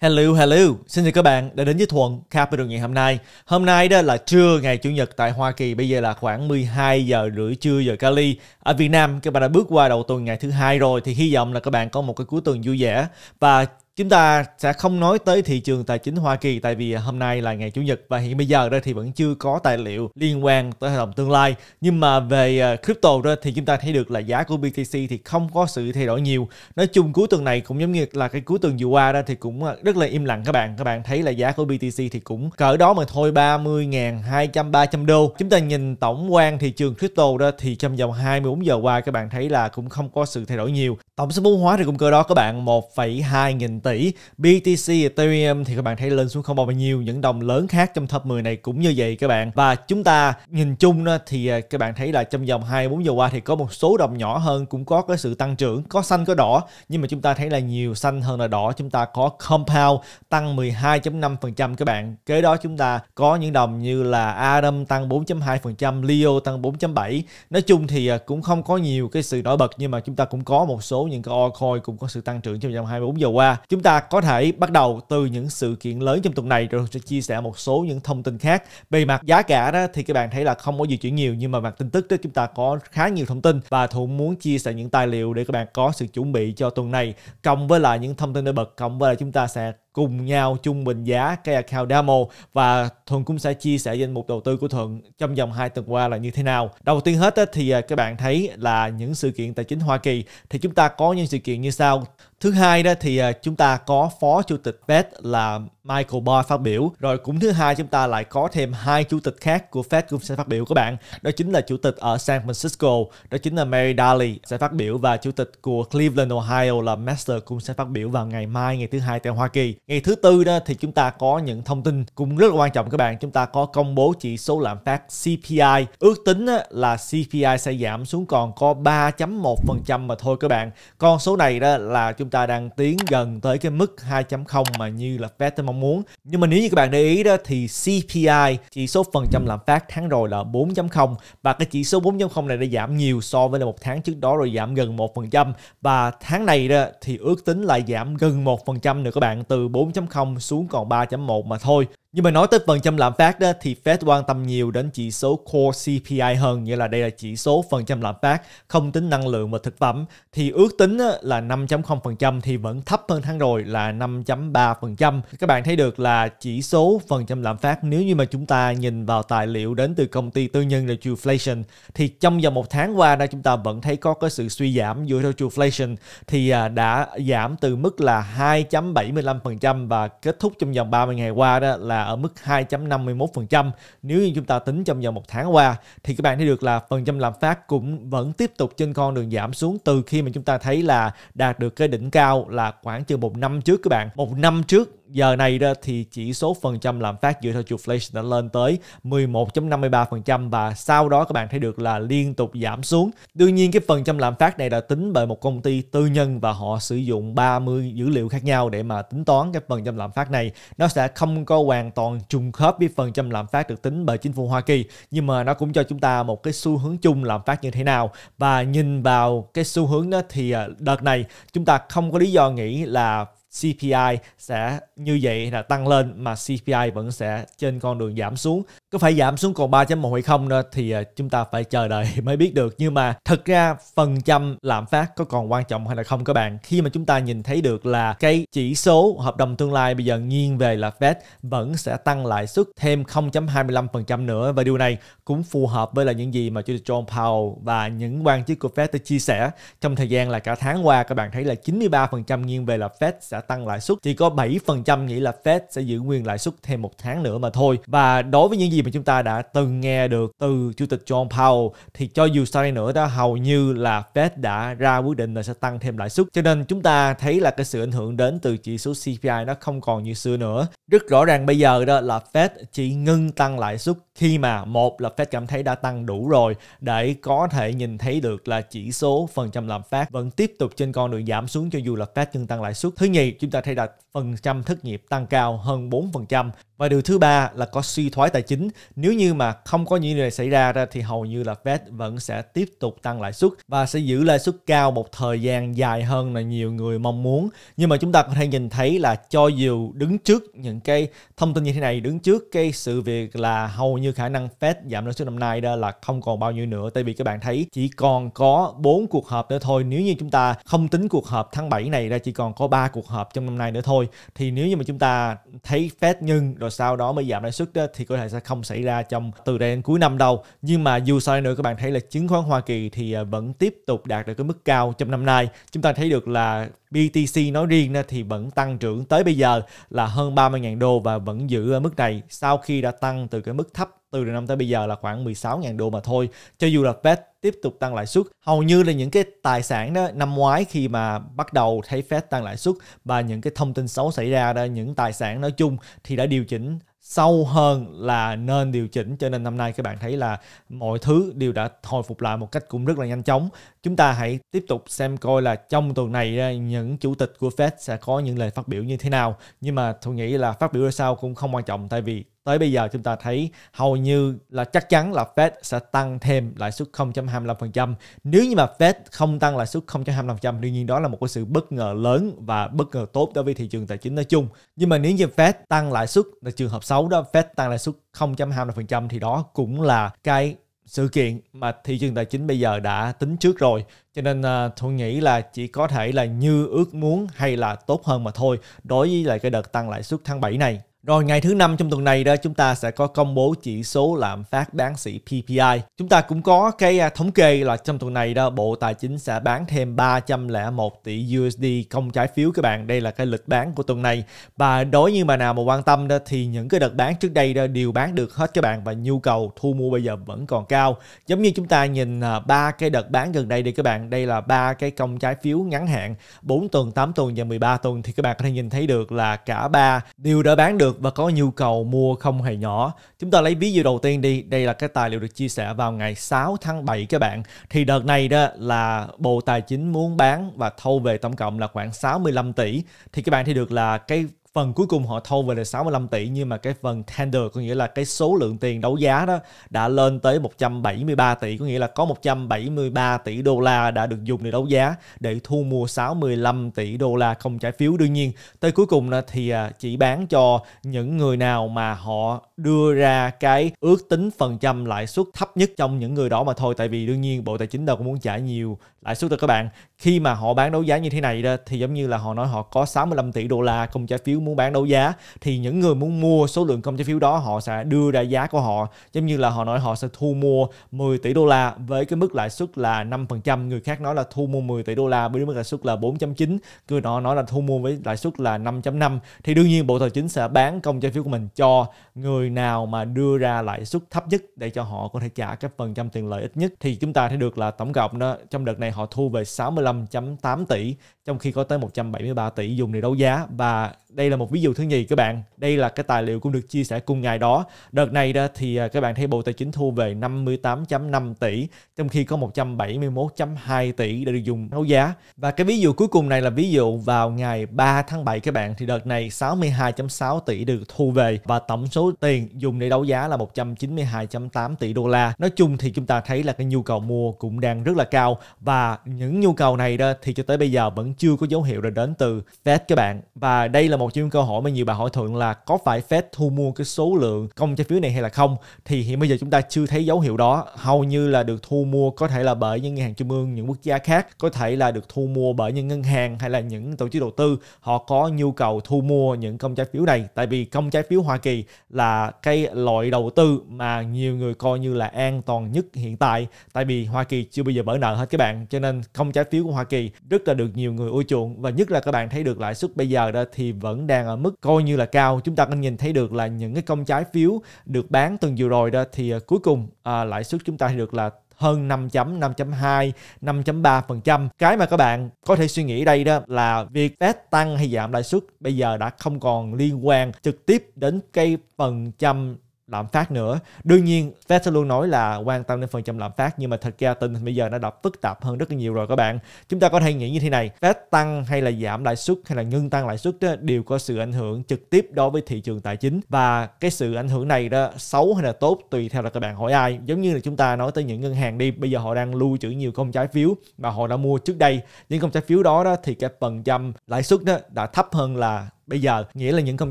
Hello, hello. Xin chào các bạn đã đến với Thuận Capital ngày hôm nay. Hôm nay đó là trưa ngày Chủ nhật tại Hoa Kỳ, bây giờ là khoảng 12 giờ rưỡi trưa giờ Cali. Ở Việt Nam, các bạn đã bước qua đầu tuần ngày thứ hai rồi thì hy vọng là các bạn có một cái cuối tuần vui vẻ và Chúng ta sẽ không nói tới thị trường tài chính Hoa Kỳ tại vì hôm nay là ngày Chủ nhật và hiện bây giờ đó thì vẫn chưa có tài liệu liên quan tới hợp đồng tương lai. Nhưng mà về ờ, crypto đó thì chúng ta thấy được là giá của BTC thì không có sự thay đổi nhiều. Nói chung cuối tuần này cũng giống như là cái cuối tuần vừa qua đó thì cũng ờ, rất là im lặng các bạn. Các bạn thấy là giá của BTC thì cũng cỡ đó mà thôi 30.200 300 đô. Chúng ta nhìn tổng quan thị trường crypto đó thì trong vòng 24 giờ qua các bạn thấy là cũng không có sự thay đổi nhiều. Tổng số vốn hóa thì cũng cơ đó các bạn 1,2 nghìn tỷ. BTC Ethereum thì các bạn thấy lên xuống không bao nhiêu. Những đồng lớn khác trong top 10 này cũng như vậy các bạn. Và chúng ta nhìn chung thì à, các bạn thấy là trong vòng 24 giờ qua thì có một số đồng nhỏ hơn cũng có cái sự tăng trưởng. Có xanh có đỏ nhưng mà chúng ta thấy là nhiều xanh hơn là đỏ. Chúng ta có Compound tăng 12.5% các bạn. Kế đó chúng ta có những đồng như là Adam tăng 4.2%, Leo tăng 4.7%. Nói chung thì à, cũng không có nhiều cái sự nổi bật nhưng mà chúng ta cũng có một số những cái altcoin cũng có sự tăng trưởng trong vòng 24 giờ qua. Chúng ta có thể bắt đầu từ những sự kiện lớn trong tuần này rồi sẽ chia sẻ một số những thông tin khác. Về mặt giá cả đó thì các bạn thấy là không có di chuyển nhiều nhưng mà mặt tin tức đó chúng ta có khá nhiều thông tin và Thuận muốn chia sẻ những tài liệu để các bạn có sự chuẩn bị cho tuần này cộng với lại những thông tin nổi bật cộng với là chúng ta sẽ cùng nhau chung bình giá cái account demo và Thuận cũng sẽ chia sẻ danh mục đầu tư của Thuận trong vòng 2 tuần qua là như thế nào. Đầu tiên hết thì à, các bạn thấy là những sự kiện tài chính Hoa Kỳ thì chúng ta có những sự kiện như sau. Thứ hai đó thì à, chúng ta có phó chủ tịch Fed là Michael Boy phát biểu. Rồi cũng thứ hai chúng ta lại có thêm hai chủ tịch khác của Fed cũng sẽ phát biểu các bạn. Đó chính là chủ tịch ở San Francisco, đó chính là Mary Daly sẽ phát biểu và chủ tịch của Cleveland, Ohio là Master cũng sẽ phát biểu vào ngày mai ngày thứ hai tại Hoa Kỳ. Ngày thứ tư đó thì chúng ta có những thông tin cũng rất là quan trọng các bạn. Chúng ta có công bố chỉ số lạm phát CPI. Ước tính là CPI sẽ giảm xuống còn có 3.1% mà thôi các bạn. Con số này đó là chúng chúng ta đang tiến gần tới cái mức 2.0 mà như là Fed mong muốn. Nhưng mà nếu như các bạn để ý đó thì CPI, chỉ số phần trăm lạm phát tháng rồi là 4.0 và cái chỉ số 4.0 này đã giảm nhiều so với là một tháng trước đó rồi giảm gần 1% và tháng này đó thì ước tính là giảm gần 1% nữa các bạn từ 4.0 xuống còn 3.1 mà thôi. Nhưng mà nói tới phần trăm lạm phát đó thì Fed quan tâm nhiều đến chỉ số Core CPI hơn, nghĩa là đây là chỉ số phần trăm lạm phát không tính năng lượng và thực phẩm thì ước tính là 5.0% thì vẫn thấp hơn tháng rồi là 5.3%. Các bạn thấy được là chỉ số phần trăm lạm phát nếu như mà chúng ta nhìn vào tài liệu đến từ công ty tư nhân là Trueflation thì trong vòng một tháng qua đã chúng ta vẫn thấy có cái sự suy giảm dựa theo Trueflation thì à, đã giảm từ mức là 2.75% và kết thúc trong vòng 30 ngày qua đó là ở mức 2.51%. Nếu như chúng ta tính trong vòng một tháng qua thì các bạn thấy được là phần trăm lạm phát cũng vẫn tiếp tục trên con đường giảm xuống từ khi mà chúng ta thấy là đạt được cái đỉnh cao là khoảng chừng một năm trước các bạn. Một năm trước giờ này đó thì chỉ số phần trăm lạm phát dựa theo chuột flash đã lên tới 11.53% và sau đó các bạn thấy được là liên tục giảm xuống. Đương nhiên cái phần trăm lạm phát này là tính bởi một công ty tư nhân và họ sử dụng 30 dữ liệu khác nhau để mà tính toán cái phần trăm lạm phát này. Nó sẽ không có hoàn toàn trùng khớp với phần trăm lạm phát được tính bởi chính phủ Hoa Kỳ nhưng mà nó cũng cho chúng ta một cái xu hướng chung lạm phát như thế nào và nhìn vào cái xu hướng đó thì à, đợt này chúng ta không có lý do nghĩ là CPI sẽ như vậy là tăng lên mà CPI vẫn sẽ trên con đường giảm xuống có phải giảm xuống còn 3.1 hay không nữa thì à, chúng ta phải chờ đợi mới biết được nhưng mà thật ra phần trăm lạm phát có còn quan trọng hay là không các bạn khi mà chúng ta nhìn thấy được là cái chỉ số hợp đồng tương lai bây giờ nghiêng về là Fed vẫn sẽ tăng lãi suất thêm 0.25% nữa và điều này cũng phù hợp với là những gì mà chủ tịch John Powell và những quan chức của Fed đã chia sẻ trong thời gian là cả tháng qua các bạn thấy là 93% nghiêng về là Fed sẽ tăng lãi suất chỉ có 7% nghĩ là Fed sẽ giữ nguyên lãi suất thêm một tháng nữa mà thôi và đối với những gì mà chúng ta đã từng nghe được từ Chủ tịch John Powell thì cho dù sau đây nữa đó hầu như là Fed đã ra quyết định là sẽ tăng thêm lãi suất. Cho nên chúng ta thấy là cái sự ảnh hưởng đến từ chỉ số CPI nó không còn như xưa nữa. Rất rõ ràng bây giờ đó là Fed chỉ ngưng tăng lãi suất khi mà một là Fed cảm thấy đã tăng đủ rồi để có thể nhìn thấy được là chỉ số phần trăm lạm phát vẫn tiếp tục trên con đường giảm xuống cho dù là Fed nhưng tăng lãi suất. Thứ nhì, chúng ta thấy là phần trăm thất nghiệp tăng cao hơn 4% và điều thứ ba là có suy thoái tài chính. Nếu như mà không có những điều này xảy ra ra thì hầu như là Fed vẫn sẽ tiếp tục tăng lãi suất và sẽ giữ lãi suất cao một thời gian dài hơn là nhiều người mong muốn. Nhưng mà chúng ta có thể nhìn thấy là cho dù đứng trước những cái thông tin như thế này, đứng trước cái sự việc là hầu như như khả năng Fed giảm lãi suất năm nay đó là không còn bao nhiêu nữa tại vì các bạn thấy chỉ còn có 4 cuộc họp nữa thôi nếu như chúng ta không tính cuộc họp tháng 7 này ra chỉ còn có 3 cuộc họp trong năm nay nữa thôi thì nếu như mà chúng ta thấy Fed nhưng rồi sau đó mới giảm lãi suất thì có thể sẽ không xảy ra trong từ đây đến cuối năm đâu nhưng mà dù sao nữa các bạn thấy là chứng khoán Hoa Kỳ thì à, vẫn tiếp tục đạt được cái mức cao trong năm nay chúng ta thấy được là BTC nói riêng thì vẫn tăng trưởng tới bây giờ là hơn 30.000 đô và vẫn giữ ở mức này sau khi đã tăng từ cái mức thấp từ đầu năm tới bây giờ là khoảng 16.000 đô mà thôi. Cho dù là Fed tiếp tục tăng lãi suất, hầu như là những cái tài sản đó năm ngoái khi mà bắt đầu thấy Fed tăng lãi suất và những cái thông tin xấu xảy ra đó, những tài sản nói chung thì đã điều chỉnh sâu hơn là nên điều chỉnh cho nên năm nay các bạn thấy là mọi thứ đều đã hồi phục lại một cách cũng rất là nhanh chóng chúng ta hãy tiếp tục xem coi là trong tuần này những chủ tịch của Fed sẽ có những lời phát biểu như thế nào nhưng mà tôi nghĩ là phát biểu ra sao cũng không quan trọng tại vì tới bây giờ chúng ta thấy hầu như là chắc chắn là Fed sẽ tăng thêm lãi suất 0.25%. Nếu như mà Fed không tăng lãi suất 0.25%, đương nhiên đó là một cái sự bất ngờ lớn và bất ngờ tốt đối với thị trường tài chính nói chung. Nhưng mà nếu như Fed tăng lãi suất là trường hợp xấu đó, Fed tăng lãi suất 0.25% thì đó cũng là cái sự kiện mà thị trường tài chính bây giờ đã tính trước rồi cho nên uh, à, tôi nghĩ là chỉ có thể là như ước muốn hay là tốt hơn mà thôi đối với lại cái đợt tăng lãi suất tháng 7 này rồi ngày thứ năm trong tuần này đó chúng ta sẽ có công bố chỉ số lạm phát bán sỉ PPI. Chúng ta cũng có cái à, thống kê là trong tuần này đó Bộ Tài chính sẽ bán thêm 301 tỷ USD công trái phiếu các bạn. Đây là cái lịch bán của tuần này. Và đối như bà nào mà quan tâm đó thì những cái đợt bán trước đây đó đều bán được hết các bạn và nhu cầu thu mua bây giờ vẫn còn cao. Giống như chúng ta nhìn à, ba cái đợt bán gần đây đi các bạn. Đây là ba cái công trái phiếu ngắn hạn 4 tuần, 8 tuần và 13 tuần thì các bạn có thể nhìn thấy được là cả ba đều đã bán được và có nhu cầu mua không hề nhỏ. Chúng ta lấy ví dụ đầu tiên đi, đây là cái tài liệu được chia sẻ vào ngày 6 tháng 7 các bạn. Thì đợt này đó là Bộ Tài chính muốn bán và thâu về tổng cộng là khoảng 65 tỷ. Thì các bạn thấy được là cái phần cuối cùng họ thâu về là 65 tỷ nhưng mà cái phần tender có nghĩa là cái số lượng tiền đấu giá đó đã lên tới 173 tỷ có nghĩa là có 173 tỷ đô la đã được dùng để đấu giá để thu mua 65 tỷ đô la không trái phiếu đương nhiên tới cuối cùng thì à, chỉ bán cho những người nào mà họ đưa ra cái ước tính phần trăm lãi suất thấp nhất trong những người đó mà thôi tại vì đương nhiên Bộ Tài chính đâu có muốn trả nhiều lãi suất đâu các bạn khi mà họ bán đấu giá như thế này đó thì giống như là họ nói họ có 65 tỷ đô la công trái phiếu muốn bán đấu giá thì những người muốn mua số lượng công trái phiếu đó họ sẽ đưa ra giá của họ giống như là họ nói họ sẽ thu mua 10 tỷ đô la với cái mức lãi suất là 5% người khác nói là thu mua 10 tỷ đô la với mức lãi suất là 4.9 người đó nói là thu mua với lãi suất là 5.5 thì đương nhiên Bộ Tài chính sẽ bán công trái phiếu của mình cho người nào mà đưa ra lãi suất thấp nhất để cho họ có thể trả cái phần trăm tiền lợi ít nhất thì chúng ta thấy được là tổng cộng đó trong đợt này họ thu về 65 65.8 tỷ trong khi có tới 173 tỷ dùng để đấu giá và đây là một ví dụ thứ nhì các bạn đây là cái tài liệu cũng được chia sẻ cùng ngày đó đợt này đó thì à, các bạn thấy Bộ Tài chính thu về 58.5 tỷ trong khi có 171.2 tỷ để được dùng đấu giá và cái ví dụ cuối cùng này là ví dụ vào ngày 3 tháng 7 các bạn thì đợt này 62.6 tỷ được thu về và tổng số tiền dùng để đấu giá là 192.8 tỷ đô la nói chung thì chúng ta thấy là cái nhu cầu mua cũng đang rất là cao và những nhu cầu này đó thì cho tới bây giờ vẫn chưa có dấu hiệu là đến từ Fed các bạn. Và đây là một trong những câu hỏi mà nhiều bạn hỏi thường là có phải Fed thu mua cái số lượng công trái phiếu này hay là không? Thì hiện bây giờ chúng ta chưa thấy dấu hiệu đó. Hầu như là được thu mua có thể là bởi những ngân hàng trung ương, những quốc gia khác, có thể là được thu mua bởi những ngân hàng hay là những tổ chức đầu tư. Họ có nhu cầu thu mua những công trái phiếu này tại vì công trái phiếu Hoa Kỳ là cái loại đầu tư mà nhiều người coi như là an toàn nhất hiện tại tại vì Hoa Kỳ chưa bao giờ bỡ nợ hết các bạn cho nên công trái phiếu của Hoa Kỳ rất là được nhiều người người ưa chuộng và nhất là các bạn thấy được lãi suất bây giờ đó thì vẫn đang ở mức coi như là cao chúng ta có nhìn thấy được là những cái công trái phiếu được bán tuần vừa rồi đó thì à, cuối cùng à, lãi suất chúng ta được là hơn 5 chấm, 5.2, 5.3%. Cái mà các bạn có thể suy nghĩ đây đó là việc Fed tăng hay giảm lãi suất bây giờ đã không còn liên quan trực tiếp đến cái phần trăm lạm phát nữa đương nhiên Fed sẽ luôn nói là quan tâm đến phần trăm lạm phát nhưng mà thật ra tình hình bây giờ nó đã phức tạp hơn rất là nhiều rồi các bạn chúng ta có thể nghĩ như thế này Fed tăng hay là giảm lãi suất hay là ngưng tăng lãi suất đều có sự ảnh hưởng trực tiếp đối với thị trường tài chính và cái sự ảnh hưởng này đó xấu hay là tốt tùy theo là các bạn hỏi ai giống như là chúng ta nói tới những ngân hàng đi bây giờ họ đang lưu trữ nhiều công trái phiếu mà họ đã mua trước đây những công trái phiếu đó đó thì cái phần trăm lãi suất đó đã thấp hơn là bây giờ nghĩa là những con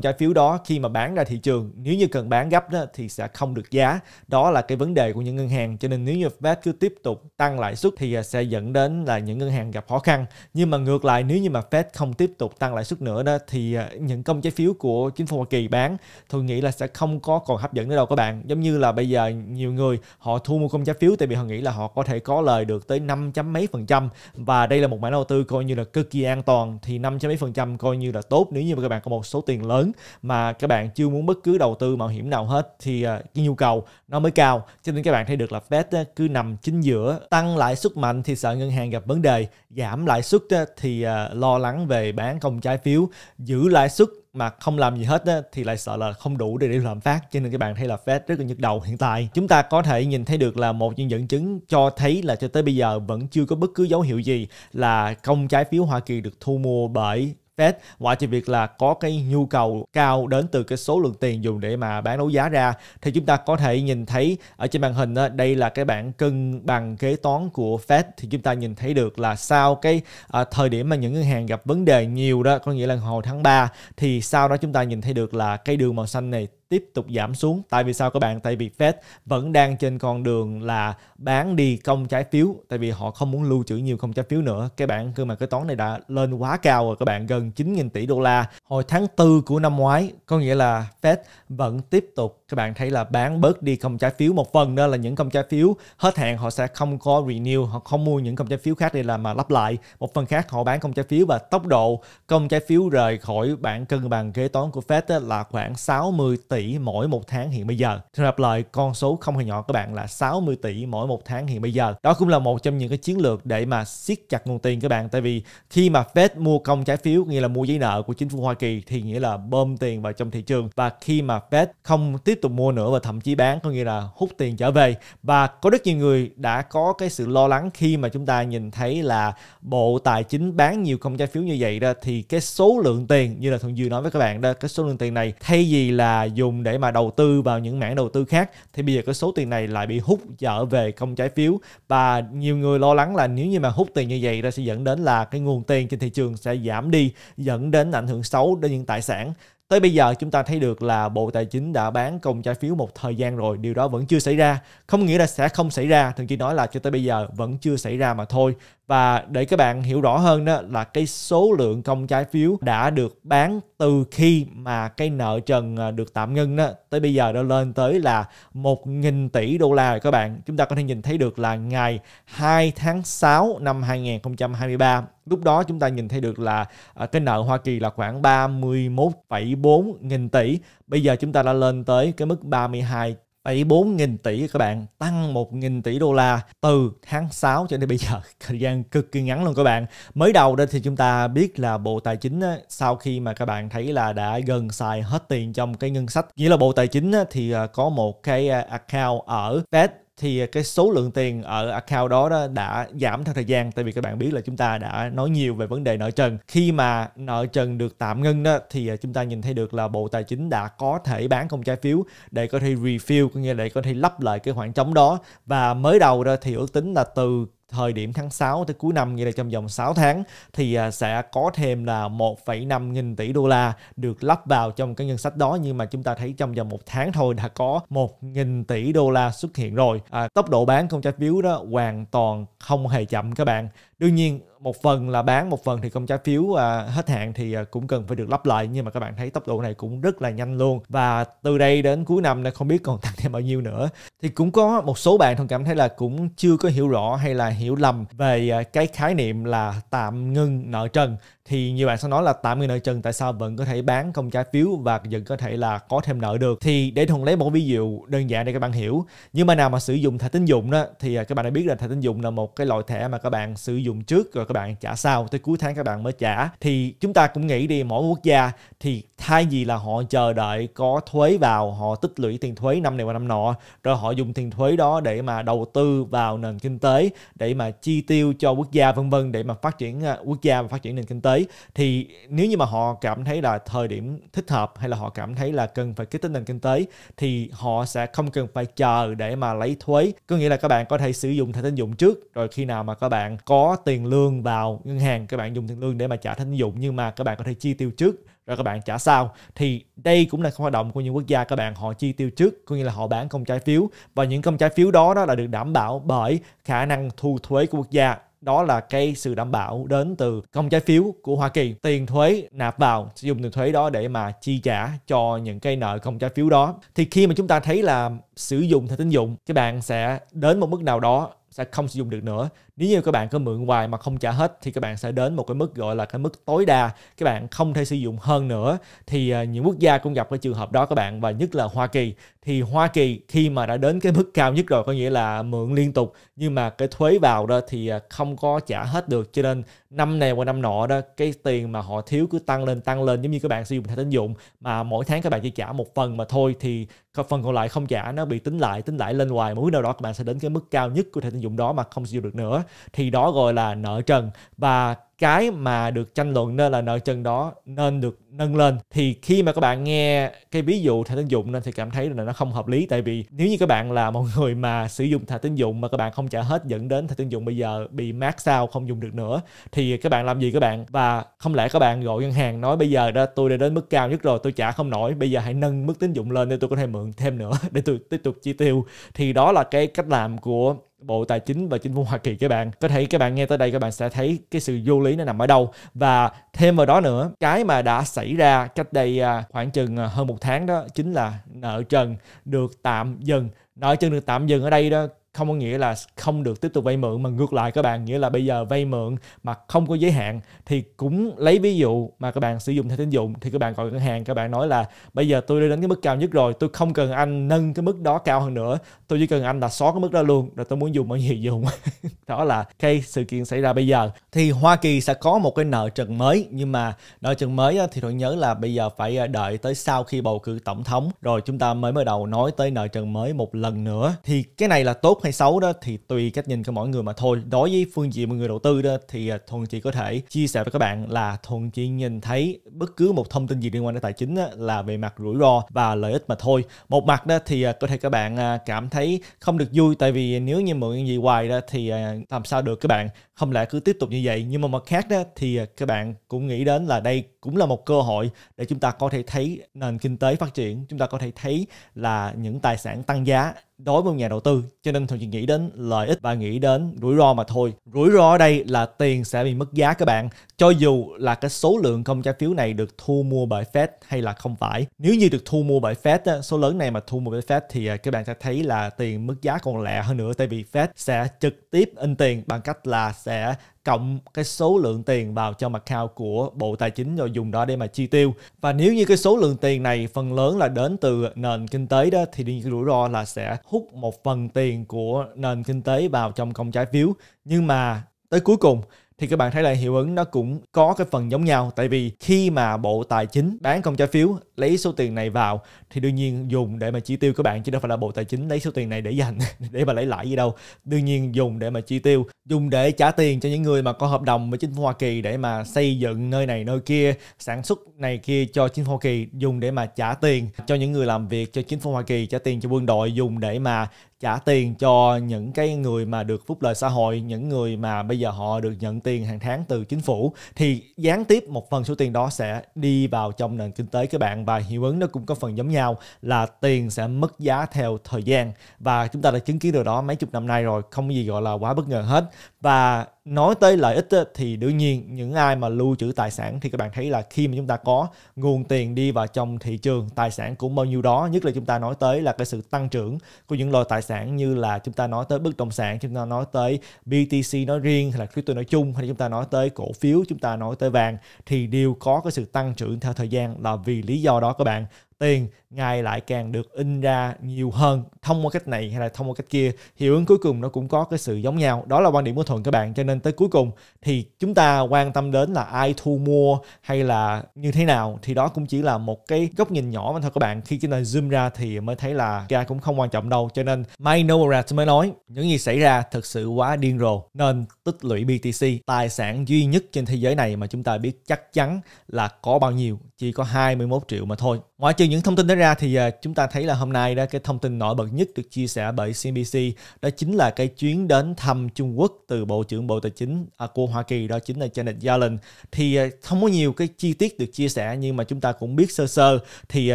trái phiếu đó khi mà bán ra thị trường nếu như cần bán gấp đó thì sẽ không được giá đó là cái vấn đề của những ngân hàng cho nên nếu như Fed cứ tiếp tục tăng lãi suất thì à, sẽ dẫn đến là những ngân hàng gặp khó khăn nhưng mà ngược lại nếu như mà Fed không tiếp tục tăng lãi suất nữa đó thì à, những công trái phiếu của chính phủ Hoa Kỳ bán tôi nghĩ là sẽ không có còn hấp dẫn nữa đâu các bạn giống như là bây giờ nhiều người họ thu mua công trái phiếu tại vì họ nghĩ là họ có thể có lời được tới năm chấm mấy phần trăm và đây là một mã đầu tư coi như là cực kỳ an toàn thì năm chấm mấy phần trăm coi như là tốt nếu như mà các bạn có một số tiền lớn mà các bạn chưa muốn bất cứ đầu tư mạo hiểm nào hết thì à, cái nhu cầu nó mới cao cho nên các bạn thấy được là Fed cứ nằm chính giữa tăng lãi suất mạnh thì sợ ngân hàng gặp vấn đề giảm lãi suất thì à, lo lắng về bán công trái phiếu giữ lãi suất mà không làm gì hết á, thì lại sợ là không đủ để để lạm phát cho nên các bạn thấy là Fed rất là nhức đầu hiện tại chúng ta có thể nhìn thấy được là một những dẫn chứng cho thấy là cho tới bây giờ vẫn chưa có bất cứ dấu hiệu gì là công trái phiếu Hoa Kỳ được thu mua bởi Fed ngoại trừ việc là có cái nhu cầu cao đến từ cái số lượng tiền dùng để mà bán đấu giá ra thì chúng ta có thể nhìn thấy ở trên màn hình đó, đây là cái bảng cân bằng kế toán của Fed thì chúng ta nhìn thấy được là sau cái à, thời điểm mà những ngân hàng gặp vấn đề nhiều đó có nghĩa là hồi tháng 3 thì sau đó chúng ta nhìn thấy được là cái đường màu xanh này tiếp tục giảm xuống. Tại vì sao các bạn? Tại vì Fed vẫn đang trên con đường là bán đi công trái phiếu. Tại vì họ không muốn lưu trữ nhiều công trái phiếu nữa. Cái bảng cơ mà cái toán này đã lên quá cao rồi các bạn. Gần 9.000 tỷ đô la. Hồi tháng 4 của năm ngoái. Có nghĩa là Fed vẫn tiếp tục các bạn thấy là bán bớt đi công trái phiếu. Một phần đó là những công trái phiếu hết hạn họ sẽ không có renew. Họ không mua những công trái phiếu khác để làm mà lắp lại. Một phần khác họ bán công trái phiếu và tốc độ công trái phiếu rời khỏi bảng cân bằng kế toán của Fed là khoảng 60 tỷ tỷ mỗi một tháng hiện bây giờ. Xin lặp lại con số không hề nhỏ các bạn là 60 tỷ mỗi một tháng hiện bây giờ. Đó cũng là một trong những cái chiến lược để mà siết chặt nguồn tiền các bạn tại vì khi mà Fed mua công trái phiếu nghĩa là mua giấy nợ của chính phủ Hoa Kỳ thì nghĩa là bơm tiền vào trong thị trường và khi mà Fed không tiếp tục mua nữa và thậm chí bán có nghĩa là hút tiền trở về và có rất nhiều người đã có cái sự lo lắng khi mà chúng ta nhìn thấy là bộ tài chính bán nhiều công trái phiếu như vậy đó thì cái số lượng tiền như là thuận dư nói với các bạn đó cái số lượng tiền này thay vì là dùng dùng để mà đầu tư vào những mảng đầu tư khác thì bây giờ cái số tiền này lại bị hút trở về công trái phiếu và nhiều người lo lắng là nếu như mà hút tiền như vậy nó sẽ dẫn đến là cái nguồn tiền trên thị trường sẽ giảm đi dẫn đến ảnh hưởng xấu đến những tài sản Tới bây giờ chúng ta thấy được là Bộ Tài chính đã bán công trái phiếu một thời gian rồi, điều đó vẫn chưa xảy ra. Không nghĩa là sẽ không xảy ra, thậm chí nói là cho tới bây giờ vẫn chưa xảy ra mà thôi và để các bạn hiểu rõ hơn đó là cái số lượng công trái phiếu đã được bán từ khi mà cái nợ trần à, được tạm ngưng đó tới bây giờ đã lên tới là 1.000 tỷ đô la rồi các bạn. Chúng ta có thể nhìn thấy được là ngày 2 tháng 6 năm 2023 lúc đó chúng ta nhìn thấy được là à, cái nợ Hoa Kỳ là khoảng 31,4 nghìn tỷ bây giờ chúng ta đã lên tới cái mức 32 74.000 tỷ các bạn, tăng 1.000 tỷ đô la từ tháng 6 cho đến bây giờ, thời gian cực kỳ ngắn luôn các bạn. Mới đầu đây thì chúng ta biết là Bộ Tài chính sau khi mà các bạn thấy là đã gần xài hết tiền trong cái ngân sách, nghĩa là Bộ Tài chính thì à, có một cái à, account ở Fed thì cái số lượng tiền ở account đó, đó đã giảm theo thời gian tại vì các bạn biết là chúng ta đã nói nhiều về vấn đề nợ trần khi mà nợ trần được tạm ngưng đó thì à, chúng ta nhìn thấy được là bộ tài chính đã có thể bán công trái phiếu để có thể refill có nghĩa là để có thể lấp lại cái khoảng trống đó và mới đầu ra thì ước tính là từ thời điểm tháng 6 tới cuối năm, như là trong vòng 6 tháng thì à, sẽ có thêm là 1,5 nghìn tỷ đô la được lắp vào trong cái ngân sách đó nhưng mà chúng ta thấy trong vòng một tháng thôi đã có 1 nghìn tỷ đô la xuất hiện rồi. À, tốc độ bán công trái phiếu đó hoàn toàn không hề chậm các bạn đương nhiên một phần là bán một phần thì công trái phiếu à, hết hạn thì à, cũng cần phải được lắp lại nhưng mà các bạn thấy tốc độ này cũng rất là nhanh luôn và từ đây đến cuối năm này không biết còn tăng thêm bao nhiêu nữa thì cũng có một số bạn thông cảm thấy là cũng chưa có hiểu rõ hay là hiểu lầm về à, cái khái niệm là tạm ngưng nợ trần thì nhiều bạn sẽ nói là tạm người nợ trần tại sao vẫn có thể bán công trái phiếu và vẫn có thể là có thêm nợ được thì để thuần lấy một ví dụ đơn giản để các bạn hiểu nhưng mà nào mà sử dụng thẻ tín dụng đó thì à, các bạn đã biết là thẻ tín dụng là một cái loại thẻ mà các bạn sử dụng trước rồi các bạn trả sau tới cuối tháng các bạn mới trả thì chúng ta cũng nghĩ đi mỗi quốc gia thì thay vì là họ chờ đợi có thuế vào họ tích lũy tiền thuế năm này qua năm nọ rồi họ dùng tiền thuế đó để mà đầu tư vào nền kinh tế để mà chi tiêu cho quốc gia vân vân để mà phát triển à, quốc gia và phát triển nền kinh tế tới thì nếu như mà họ cảm thấy là thời điểm thích hợp hay là họ cảm thấy là cần phải kích thích nền kinh tế thì họ sẽ không cần phải chờ để mà lấy thuế có nghĩa là các bạn có thể sử dụng thẻ tín dụng trước rồi khi nào mà các bạn có tiền lương vào ngân hàng các bạn dùng tiền lương để mà trả thẻ tín dụng nhưng mà các bạn có thể chi tiêu trước rồi các bạn trả sau thì đây cũng là hoạt động của những quốc gia các bạn họ chi tiêu trước có nghĩa là họ bán công trái phiếu và những công trái phiếu đó đó là được đảm bảo bởi khả năng thu thuế của quốc gia đó là cái sự đảm bảo đến từ công trái phiếu của Hoa Kỳ tiền thuế nạp vào sử dụng tiền thuế đó để mà chi trả cho những cái nợ công trái phiếu đó thì khi mà chúng ta thấy là sử dụng thẻ tín dụng các bạn sẽ đến một mức nào đó sẽ không sử dụng được nữa nếu như các bạn có mượn hoài mà không trả hết thì các bạn sẽ đến một cái mức gọi là cái mức tối đa các bạn không thể sử dụng hơn nữa thì à, những quốc gia cũng gặp cái trường hợp đó các bạn và nhất là Hoa Kỳ thì Hoa Kỳ khi mà đã đến cái mức cao nhất rồi có nghĩa là mượn liên tục nhưng mà cái thuế vào đó thì à, không có trả hết được cho nên năm này qua năm nọ đó cái tiền mà họ thiếu cứ tăng lên tăng lên giống như các bạn sử dụng thẻ tín dụng mà mỗi tháng các bạn chỉ trả một phần mà thôi thì phần còn lại không trả nó bị tính lại tính lại lên hoài mỗi nào đó các bạn sẽ đến cái mức cao nhất của thẻ tín dụng đó mà không sử dụng được nữa thì đó gọi là nợ trần và cái mà được tranh luận nên là nợ trần đó nên được nâng lên thì khi mà các bạn nghe cái ví dụ thẻ tín dụng nên thì cảm thấy là nó không hợp lý tại vì nếu như các bạn là một người mà sử dụng thẻ tín dụng mà các bạn không trả hết dẫn đến thẻ tín dụng bây giờ bị max out không dùng được nữa thì các bạn làm gì các bạn và không lẽ các bạn gọi ngân hàng nói bây giờ đó tôi đã đến mức cao nhất rồi tôi trả không nổi bây giờ hãy nâng mức tín dụng lên để tôi có thể mượn thêm nữa để tôi tiếp tục chi tiêu thì đó là cái cách làm của Bộ Tài chính và Chính phủ Hoa Kỳ các bạn. Có thể các bạn nghe tới đây các bạn sẽ thấy cái sự vô lý nó nằm ở đâu và thêm vào đó nữa cái mà đã xảy ra cách đây à, khoảng chừng à, hơn một tháng đó chính là nợ trần được tạm dừng nợ trần được tạm dừng ở đây đó không có nghĩa là không được tiếp tục vay mượn mà ngược lại các bạn nghĩa là bây giờ vay mượn mà không có giới hạn thì cũng lấy ví dụ mà các bạn sử dụng thẻ tín dụng thì các bạn gọi ngân hàng các bạn nói là bây giờ tôi đã đến cái mức cao nhất rồi tôi không cần anh nâng cái mức đó cao hơn nữa tôi chỉ cần anh là xóa cái mức đó luôn rồi tôi muốn dùng bao nhiêu dùng đó là cái sự kiện xảy ra bây giờ thì Hoa Kỳ sẽ có một cái nợ trần mới nhưng mà nợ trần mới thì tôi nhớ là bây giờ phải à, đợi tới sau khi bầu cử tổng thống rồi chúng ta mới bắt đầu nói tới nợ trần mới một lần nữa thì cái này là tốt hay xấu đó thì tùy cách nhìn của mỗi người mà thôi đối với phương diện một người đầu tư đó thì à, thuần chỉ có thể chia sẻ với các bạn là thuần chỉ nhìn thấy bất cứ một thông tin gì liên quan đến tài chính đó, là về mặt rủi ro và lợi ích mà thôi một mặt đó thì à, có thể các bạn à, cảm thấy không được vui tại vì nếu như mượn gì hoài đó thì làm sao được các bạn không lẽ cứ tiếp tục như vậy nhưng mà mặt khác đó thì các bạn cũng nghĩ đến là đây cũng là một cơ hội để chúng ta có thể thấy nền kinh tế phát triển chúng ta có thể thấy là những tài sản tăng giá đối với một nhà đầu tư cho nên thường chỉ nghĩ đến lợi ích và nghĩ đến rủi ro mà thôi rủi ro ở đây là tiền sẽ bị mất giá các bạn cho dù là cái số lượng công trái phiếu này được thu mua bởi Fed hay là không phải nếu như được thu mua bởi Fed số lớn này mà thu mua bởi Fed thì à, các bạn sẽ thấy là tiền mất giá còn lẹ hơn nữa tại vì Fed sẽ trực tiếp in tiền bằng cách là sẽ cộng cái số lượng tiền vào cho account của Bộ Tài chính rồi dùng đó để mà chi tiêu. Và nếu như cái số lượng tiền này phần lớn là đến từ nền kinh tế đó thì đương nhiên rủi ro là sẽ hút một phần tiền của nền kinh tế vào trong công trái phiếu. Nhưng mà tới cuối cùng thì các bạn thấy là hiệu ứng nó cũng có cái phần giống nhau tại vì khi mà bộ tài chính bán công trái phiếu lấy số tiền này vào thì đương nhiên dùng để mà chi tiêu các bạn chứ đâu phải là bộ tài chính lấy số tiền này để dành để mà lấy lãi gì đâu đương nhiên dùng để mà chi tiêu dùng để trả tiền cho những người mà có hợp đồng với chính phủ Hoa Kỳ để mà xây dựng nơi này nơi kia sản xuất này kia cho chính phủ Hoa Kỳ dùng để mà trả tiền cho những người làm việc cho chính phủ Hoa Kỳ trả tiền cho quân đội dùng để mà trả tiền cho những cái người mà được phúc lợi xã hội những người mà bây giờ họ được nhận tiền hàng tháng từ chính phủ thì gián tiếp một phần số tiền đó sẽ đi vào trong nền kinh tế các bạn và hiệu ứng nó cũng có phần giống nhau là tiền sẽ mất giá theo thời gian và chúng ta đã chứng kiến điều đó mấy chục năm nay rồi không có gì gọi là quá bất ngờ hết và nói tới lợi ích thì đương nhiên những ai mà lưu trữ tài sản thì các bạn thấy là khi mà chúng ta có nguồn tiền đi vào trong thị trường tài sản cũng bao nhiêu đó nhất là chúng ta nói tới là cái sự tăng trưởng của những loại tài sản như là chúng ta nói tới bất động sản chúng ta nói tới BTC nói riêng hay là crypto nói chung hay là chúng ta nói tới cổ phiếu chúng ta nói tới vàng thì đều có cái sự tăng trưởng theo thời gian là vì lý do đó các bạn tiền ngày lại càng được in ra nhiều hơn thông qua cách này hay là thông qua cách kia hiệu ứng cuối cùng nó cũng có cái sự giống nhau đó là quan điểm của thuận các bạn cho nên tới cuối cùng thì chúng ta quan tâm đến là ai thu mua hay là như thế nào thì đó cũng chỉ là một cái góc nhìn nhỏ mà thôi các bạn khi chúng ta zoom ra thì mới thấy là ra cũng không quan trọng đâu cho nên Mike Novogratz mới nói những gì xảy ra thực sự quá điên rồ nên tích lũy BTC tài sản duy nhất trên thế giới này mà chúng ta biết chắc chắn là có bao nhiêu chỉ có 21 triệu mà thôi Ngoại trừ những thông tin đó ra thì à, chúng ta thấy là hôm nay đó cái thông tin nổi bật nhất được chia sẻ bởi CNBC đó chính là cái chuyến đến thăm Trung Quốc từ Bộ trưởng Bộ Tài chính à, của Hoa Kỳ đó chính là Janet Yellen. Thì à, không có nhiều cái chi tiết được chia sẻ nhưng mà chúng ta cũng biết sơ sơ thì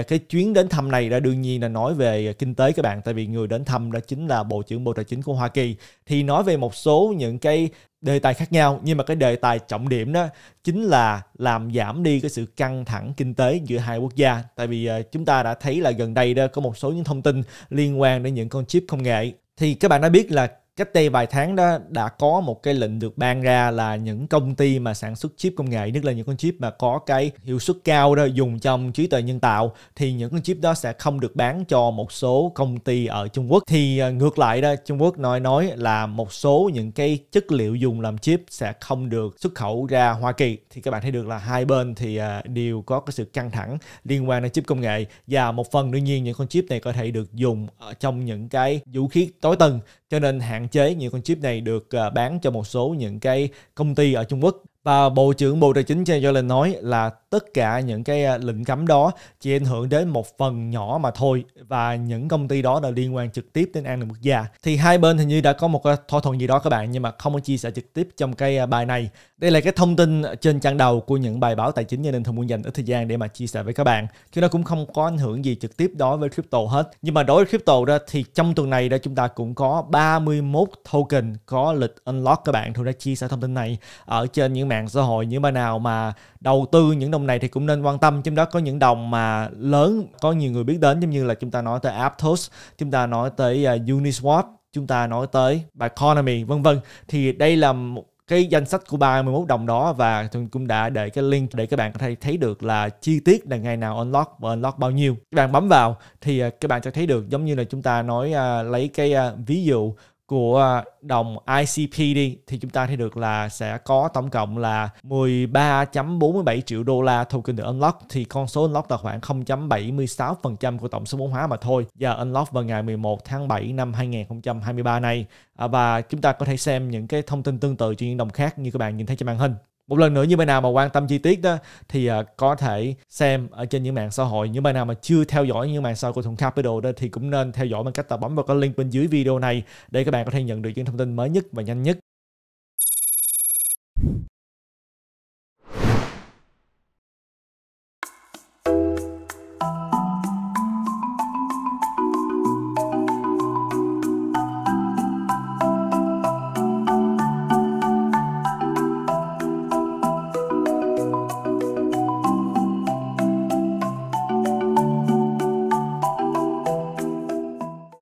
cái chuyến đến thăm này đã đương nhiên là nói về kinh tế các bạn tại vì người đến thăm đó chính là Bộ trưởng Bộ Tài chính của Hoa Kỳ. Thì nói về một số những cái đề tài khác nhau nhưng mà cái đề tài trọng điểm đó chính là làm giảm đi cái sự căng thẳng kinh tế giữa hai quốc gia tại vì ờ, chúng ta đã thấy là gần đây đó có một số những thông tin liên quan đến những con chip công nghệ thì các bạn đã biết là cách đây vài tháng đó đã có một cái lệnh được ban ra là những công ty mà sản xuất chip công nghệ nhất là những con chip mà có cái hiệu suất cao đó dùng trong trí tuệ nhân tạo thì những con chip đó sẽ không được bán cho một số công ty ở Trung Quốc thì ờ, ngược lại đó Trung Quốc nói nói là một số những cái chất liệu dùng làm chip sẽ không được xuất khẩu ra Hoa Kỳ thì các bạn thấy được là hai bên thì ờ, đều có cái sự căng thẳng liên quan đến chip công nghệ và một phần đương nhiên những con chip này có thể được dùng ở trong những cái vũ khí tối tân cho nên hãng hạn chế những con chip này được ờ, bán cho một số những cái công ty ở Trung Quốc và Bộ trưởng Bộ Tài chính Janet Yellen nói là tất cả những cái à, lệnh cấm đó chỉ ảnh hưởng đến một phần nhỏ mà thôi và những công ty đó là liên quan trực tiếp đến an ninh quốc gia. Thì hai bên hình như đã có một à, thỏa thuận gì đó các bạn nhưng mà không có chia sẻ trực tiếp trong cái à, bài này. Đây là cái thông tin trên trang đầu của những bài báo tài chính cho nên thường muốn dành ít thời gian để mà chia sẻ với các bạn. Chứ nó cũng không có ảnh hưởng gì trực tiếp đối với crypto hết. Nhưng mà đối với crypto đó thì trong tuần này đó chúng ta cũng có 31 token có lịch unlock các bạn. thường đã chia sẻ thông tin này ở trên những mạng xã hội những bà nào mà đầu tư những đồng này thì cũng nên quan tâm trong đó có những đồng mà lớn có nhiều người biết đến giống như là chúng ta nói tới Aptos chúng ta nói tới à, Uniswap chúng ta nói tới Biconomy vân vân thì đây là một cái danh sách của 31 đồng đó và tôi cũng đã để cái link để các bạn có thể thấy được là chi tiết là ngày nào unlock và unlock bao nhiêu. Các bạn bấm vào thì à, các bạn sẽ thấy được giống như là chúng ta nói uh, lấy cái uh, ví dụ của à, đồng ICP đi thì chúng ta thấy được là sẽ có tổng cộng là 13.47 triệu đô la token được unlock thì con số unlock là khoảng 0.76% của tổng số vốn hóa mà thôi và unlock vào ngày 11 tháng 7 năm 2023 này à, và chúng ta có thể xem những cái thông tin tương tự cho những đồng khác như các bạn nhìn thấy trên màn hình một lần nữa như bạn nào mà quan tâm chi tiết đó thì uh, có thể xem ở trên những mạng xã hội những bạn nào mà chưa theo dõi những mạng xã hội của Thuận Capital đó thì cũng nên theo dõi bằng cách là bấm vào cái link bên dưới video này để các bạn có thể nhận được những thông tin mới nhất và nhanh nhất